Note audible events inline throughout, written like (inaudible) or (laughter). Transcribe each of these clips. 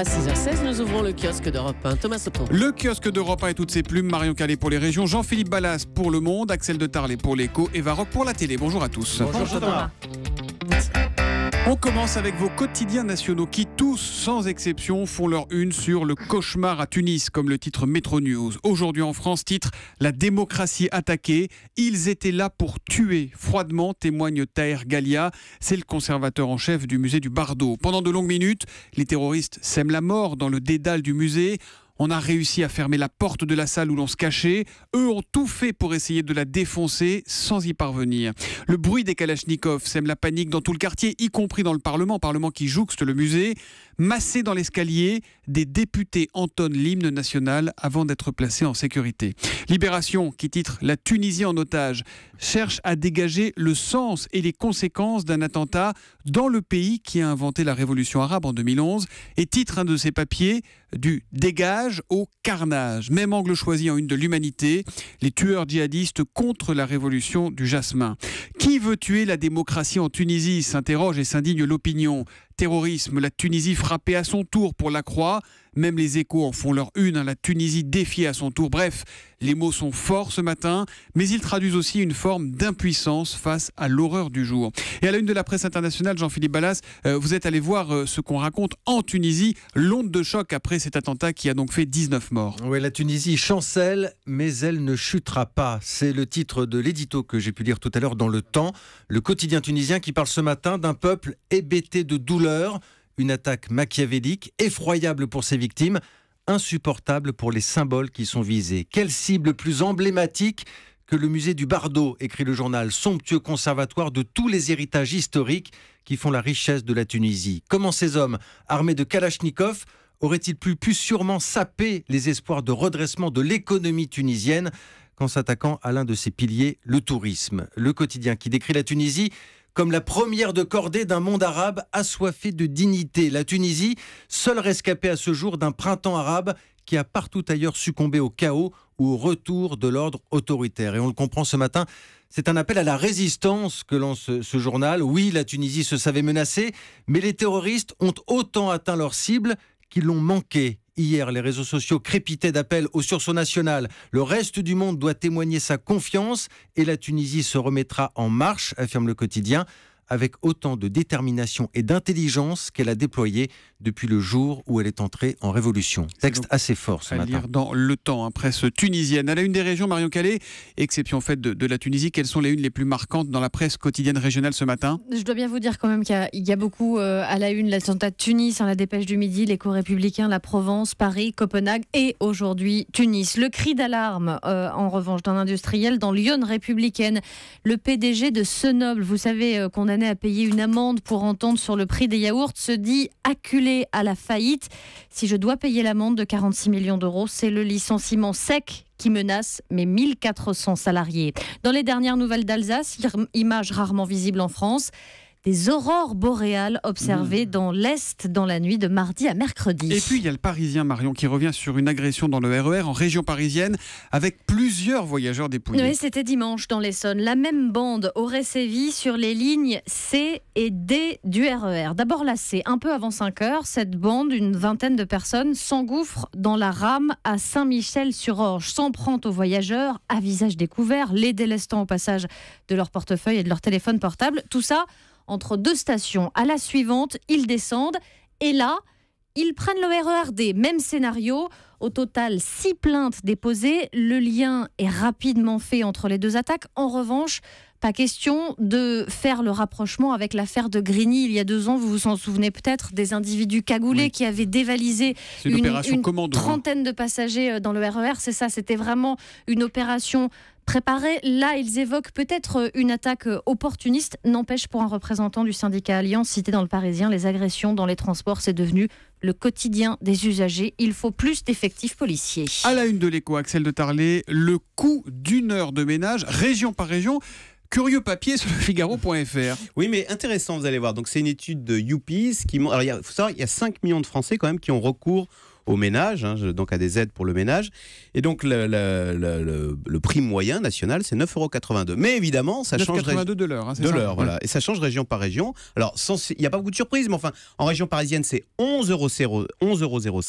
À 6h16, nous ouvrons le kiosque d'Europe 1. Thomas Soto. Le kiosque d'Europe 1 et toutes ses plumes. Marion Calais pour les régions, Jean-Philippe Ballas pour Le Monde, Axel de Tarlet pour l'écho et Varroc pour la télé. Bonjour à tous. Bonjour, Thomas. On commence avec vos quotidiens nationaux qui tous, sans exception, font leur une sur le cauchemar à Tunis, comme le titre Metro News. Aujourd'hui en France, titre La démocratie attaquée. Ils étaient là pour tuer, froidement, témoigne Taher Galia. C'est le conservateur en chef du musée du Bardo. Pendant de longues minutes, les terroristes sèment la mort dans le dédale du musée. On a réussi à fermer la porte de la salle où l'on se cachait. Eux ont tout fait pour essayer de la défoncer sans y parvenir. Le bruit des Kalachnikovs sème la panique dans tout le quartier, y compris dans le Parlement, Parlement qui jouxte le musée. Massés dans l'escalier, des députés entonnent l'hymne national avant d'être placés en sécurité. Libération, qui titre La Tunisie en otage, cherche à dégager le sens et les conséquences d'un attentat dans le pays qui a inventé la révolution arabe en 2011 et titre un de ses papiers du dégage au carnage. Même angle choisi en une de l'humanité, les tueurs djihadistes contre la révolution du jasmin. Qui veut tuer la démocratie en Tunisie s'interroge et s'indigne l'opinion. Terrorisme, la Tunisie frappée à son tour pour la croix. Même les échos en font leur une, hein. la Tunisie défiée à son tour. Bref, les mots sont forts ce matin, mais ils traduisent aussi une forme d'impuissance face à l'horreur du jour. Et à la une de la presse internationale, Jean-Philippe Ballas, euh, vous êtes allé voir euh, ce qu'on raconte en Tunisie, l'onde de choc après cet attentat qui a donc fait 19 morts. Oui, la Tunisie chancelle, mais elle ne chutera pas. C'est le titre de l'édito que j'ai pu lire tout à l'heure dans Le Temps, le quotidien tunisien qui parle ce matin d'un peuple hébété de douleur une attaque machiavélique, effroyable pour ses victimes, insupportable pour les symboles qui sont visés. Quelle cible plus emblématique que le musée du Bardo, écrit le journal, somptueux conservatoire de tous les héritages historiques qui font la richesse de la Tunisie. Comment ces hommes, armés de Kalachnikov, auraient-ils pu, pu sûrement saper les espoirs de redressement de l'économie tunisienne qu'en s'attaquant à l'un de ses piliers, le tourisme Le quotidien qui décrit la Tunisie comme la première de cordée d'un monde arabe assoiffé de dignité. La Tunisie, seule rescapée à ce jour d'un printemps arabe qui a partout ailleurs succombé au chaos ou au retour de l'ordre autoritaire. Et on le comprend ce matin, c'est un appel à la résistance que lance ce journal. Oui, la Tunisie se savait menacée, mais les terroristes ont autant atteint leur cible qui l'ont manqué. Hier, les réseaux sociaux crépitaient d'appels au sursaut national. Le reste du monde doit témoigner sa confiance et la Tunisie se remettra en marche, affirme le quotidien avec autant de détermination et d'intelligence qu'elle a déployée depuis le jour où elle est entrée en révolution. Texte assez fort ce à matin. dans Le Temps, hein, presse tunisienne. À la une des régions, Marion Calais, exception faite de, de, la Tunisie, quelles sont les unes les plus marquantes dans la presse quotidienne régionale ce matin Je dois bien vous dire quand même qu'il y, a beaucoup euh, à la une l'attentat de Tunis, hein, la dépêche du midi, Cours républicain, la Provence, Paris, Copenhague et aujourd'hui Tunis. Le cri d'alarme, euh, en revanche, d'un industriel dans Lyon républicaine, le PDG de Senoble. Vous savez euh, qu'on a à payer une amende pour entendre sur le prix des yaourts, se dit acculé à la faillite. Si je dois payer l'amende de 46 millions d'euros, c'est le licenciement sec qui menace mes 1400 salariés. Dans les dernières nouvelles d'Alsace, image rarement visible en France, des aurores boréales observées mmh. dans l'Est dans la nuit de mardi à mercredi. Et puis il y a le Parisien Marion qui revient sur une agression dans le RER e en région parisienne avec plusieurs voyageurs dépouillés. Oui, c'était dimanche dans l'Essonne. La même bande aurait sévi sur les lignes C et D du RER. E D'abord la C, un peu avant 5 heures, cette bande, une vingtaine de personnes, s'engouffre dans la rame à Saint-Michel-sur-Orge, s'en prend aux voyageurs à visage découvert, les délestant au passage de leur portefeuille et de leur téléphone portable. Tout ça entre deux stations. À la suivante, ils descendent et là, ils prennent le RERD. Même scénario. Au total, six plaintes déposées. Le lien est rapidement fait entre les deux attaques. En revanche, pas question de faire le rapprochement avec l'affaire de Grigny il y a deux ans, vous vous en souvenez peut-être, des individus cagoulés qui avaient dévalisé une, trentaine de passagers euh, dans le RER. E c'est ça, c'était vraiment une opération préparée. Là, ils évoquent peut-être euh, une attaque euh, opportuniste. N'empêche, pour un représentant du syndicat Alliance cité dans le Parisien, les agressions dans les transports, c'est devenu le quotidien des usagers. Il faut plus d'effectifs policiers. À la une de l'écho, Axel de Tarlet, le coût d'une heure de ménage, région par région curieux papier sur le Figaro.fr. Oui, mais intéressant, vous allez voir. Donc, c'est une étude de Youpis qui. Alors, il faut savoir, il y a 5 millions de Français quand même qui ont recours au ménage, hein, donc à des aides pour le ménage. Et donc le, prix moyen national, c'est 9,82 euros. Mais évidemment, ça change. 9,82 de l'heure. Hein, de l'heure, voilà. Et ça change région par région. Alors, il n'y a pas beaucoup de surprises, mais enfin, en région parisienne, c'est 11,05 euros.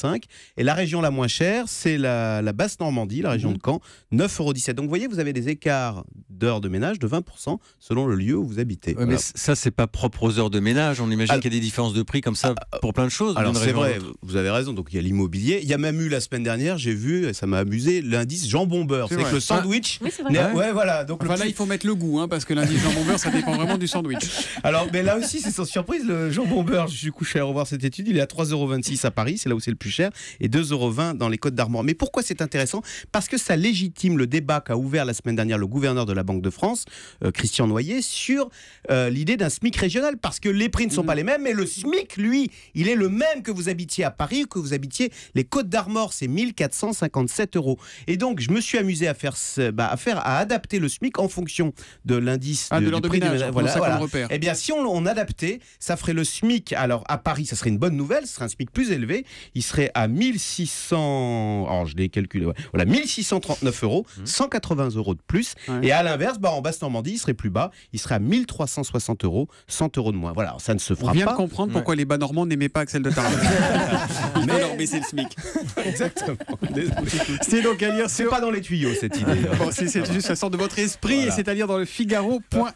et la région la moins chère, c'est la, Basse-Normandie, la région mhm. de Caen, 9,17 euros. Donc vous voyez, vous avez des écarts d'heures de ménage de 20% selon le lieu où vous habitez. Mais ça, c'est pas propre aux heures de ménage. On imagine qu'il y a des différences de prix comme ça ah, ah, pour plein de choses. Alors c'est vrai, vous avez raison. Donc il y a l'immobilier il y a même eu la semaine dernière, j'ai vu, et ça m'a amusé, l'indice jambon beurre. C'est que le sandwich. Ah. oui, vrai. Ouais, voilà. Donc là, il faut mettre le goût, hein, parce que l'indice jambon beurre, ça dépend vraiment du sandwich. (laughs) Alors, mais là aussi, c'est sans surprise, le jambon beurre, je suis couché à revoir cette étude, il est à 3,26€ à Paris, c'est là où c'est le plus cher, et 2,20€ dans les Côtes d'Armor. Mais pourquoi c'est intéressant Parce que ça légitime le débat qu'a ouvert la semaine dernière le gouverneur de la Banque de France, euh, Christian Noyer, sur euh, l'idée d'un SMIC régional, parce que les prix ne sont mmh. pas les mêmes, mais le SMIC, lui, il est le même que vous habitiez à Paris ou que vous habitiez les Côtes d'Armor, c'est 1457 euros. Et donc, je me suis amusé à faire, bah, à faire, à adapter le SMIC en fonction de l'indice ah, de, repère. Eh bien, si on, on adaptait, ça ferait le SMIC. Alors, à Paris, ça serait une bonne nouvelle, ce serait un SMIC plus élevé. Il serait à 1600. Alors, je l'ai calculé. Voilà, 1639 euros, 180 mmh. euros de plus. Et à l'inverse, bah, en Basse-Normandie, il serait plus bas. Il serait à 1360 euros, 100 euros de moins. Voilà, ça ne se fera on vient pas. comprendre pourquoi les bas normands n'aimaient pas Axel de Tarn. mais, (laughs) mais c'est (laughs) C'est donc C'est pas dans les tuyaux cette idée. c'est juste ça sort de votre esprit et c'est à lire dans le Figaro.fr.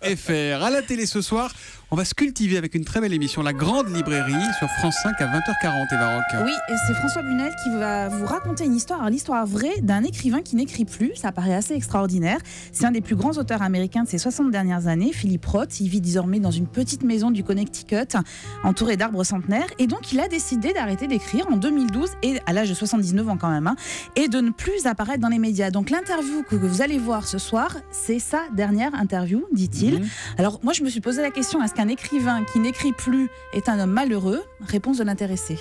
À la télé ce soir, on va se cultiver avec une très belle émission, La Grande Librairie, sur France 5 à 20h40, Eva Rock. Oui, et c'est François Bunel qui va vous raconter une histoire, l'histoire vraie d'un écrivain qui n'écrit plus. Ça paraît assez extraordinaire. C'est un des plus grands auteurs américains de ces 60 dernières années, Philippe Roth. Il vit désormais dans une petite maison du Connecticut, entouré d'arbres centenaires. Et donc, il a décidé d'arrêter d'écrire en 2012, et à l'âge de 79 ans quand même, hein, et de ne plus apparaître dans les médias. Donc, l'interview que vous allez voir ce soir, c'est sa dernière interview, dit-il. Mhm. Alors, moi, je me suis posé la question est-ce qu'un un écrivain qui n'écrit plus est un homme malheureux Réponse de l'intéressé.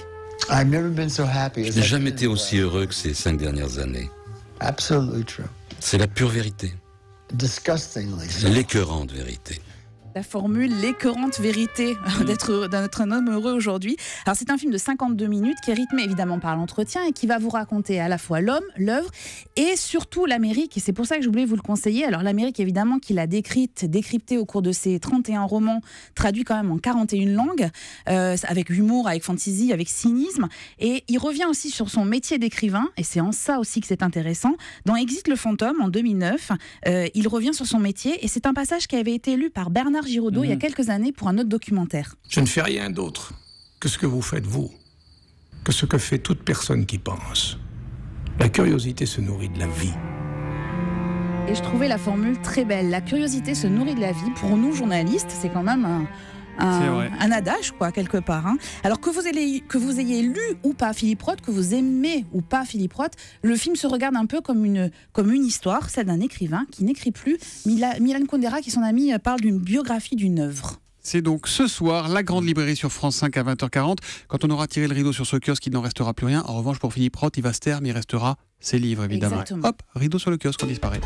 Je n'ai jamais été aussi heureux que ces cinq dernières années. C'est la pure vérité. L'écœurante vérité la formule l'écœurante vérité hein, mm. d'être d'un homme heureux aujourd'hui. Alors c'est un film de 52 minutes qui est rythmé évidemment par l'entretien et qui va vous raconter à la fois l'homme, l'œuvre et surtout l'Amérique. Et c'est pour ça que je voulais vous le conseiller. Alors l'Amérique évidemment qu'il a décrite, décryptée au cours de ses 31 romans, traduit quand même en 41 langues, euh, avec humour, avec fantaisie, avec cynisme. Et il revient aussi sur son métier d'écrivain, et c'est en ça aussi que c'est intéressant. Dans Exit le fantôme en 2009, euh, il revient sur son métier et c'est un passage qui avait été lu par Bernard Bernard Giraudot il y a mhm. quelques années pour un autre documentaire. Je ne fais rien d'autre que ce que vous faites vous, que ce que fait toute personne qui pense. La curiosité se nourrit de la vie. Et je trouvais la formule très belle. La curiosité se nourrit de la vie. Pour nous, journalistes, c'est quand même un, un, adage, quoi, quelque part. Hein. Alors que vous, ayez, que vous ayez lu ou pas Philippe Roth, que vous aimez ou pas Philippe Roth, le film se regarde un peu comme une, comme une histoire, celle d'un écrivain qui n'écrit plus. Milan Kundera, qui son ami, parle d'une biographie d'une œuvre. C'est donc ce soir, la grande librairie sur France 5 à 20h40. Quand on aura tiré le rideau sur ce kiosque, il n'en restera plus rien. En revanche, pour Philippe Roth, il va se taire, mais il restera ses livres, évidemment. Hop, rideau sur le kiosque, on disparaît.